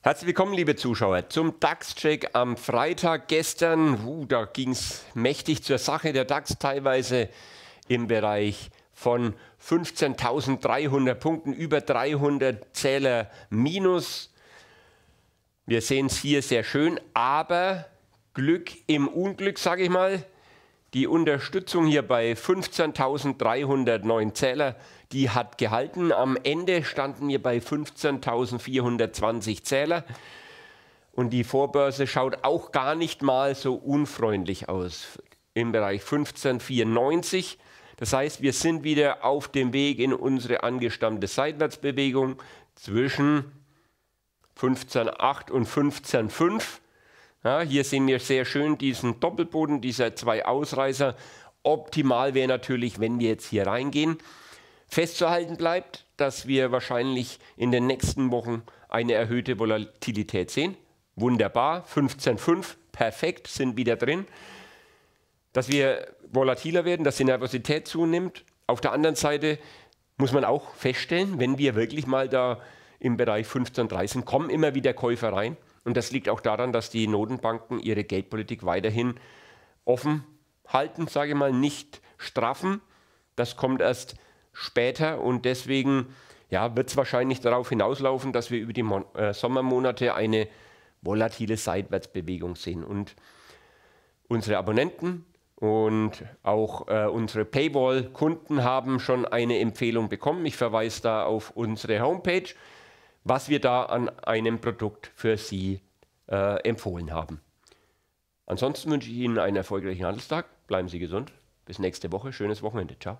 Herzlich willkommen, liebe Zuschauer, zum DAX-Check am Freitag gestern. Uh, da ging es mächtig zur Sache. Der DAX teilweise im Bereich von 15.300 Punkten, über 300 Zähler minus. Wir sehen es hier sehr schön, aber Glück im Unglück, sage ich mal. Die Unterstützung hier bei 15.309 Zähler, die hat gehalten. Am Ende standen wir bei 15.420 Zähler. Und die Vorbörse schaut auch gar nicht mal so unfreundlich aus. Im Bereich 1594. Das heißt, wir sind wieder auf dem Weg in unsere angestammte Seitwärtsbewegung zwischen 15.8 und 15.5. Ja, hier sehen wir sehr schön diesen Doppelboden dieser zwei Ausreißer. Optimal wäre natürlich, wenn wir jetzt hier reingehen. Festzuhalten bleibt, dass wir wahrscheinlich in den nächsten Wochen eine erhöhte Volatilität sehen. Wunderbar, 15,5, perfekt, sind wieder drin. Dass wir volatiler werden, dass die Nervosität zunimmt. Auf der anderen Seite muss man auch feststellen, wenn wir wirklich mal da im Bereich 15, 13 kommen immer wieder Käufer rein, und das liegt auch daran, dass die Notenbanken ihre Geldpolitik weiterhin offen halten, sage ich mal, nicht straffen. Das kommt erst später und deswegen ja, wird es wahrscheinlich darauf hinauslaufen, dass wir über die Mon äh, Sommermonate eine volatile Seitwärtsbewegung sehen. Und unsere Abonnenten und auch äh, unsere Paywall-Kunden haben schon eine Empfehlung bekommen. Ich verweise da auf unsere Homepage was wir da an einem Produkt für Sie äh, empfohlen haben. Ansonsten wünsche ich Ihnen einen erfolgreichen Handelstag. Bleiben Sie gesund. Bis nächste Woche. Schönes Wochenende. Ciao.